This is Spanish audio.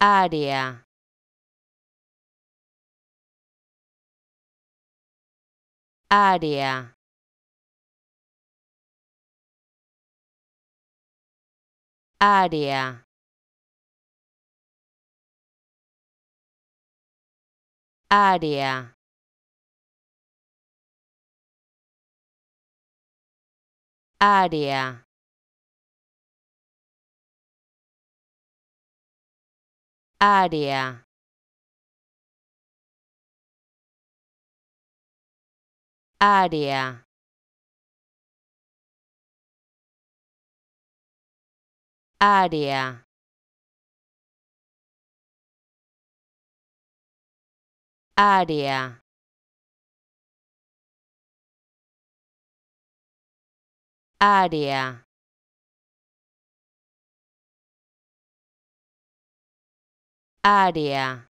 área área área área área área área área área área área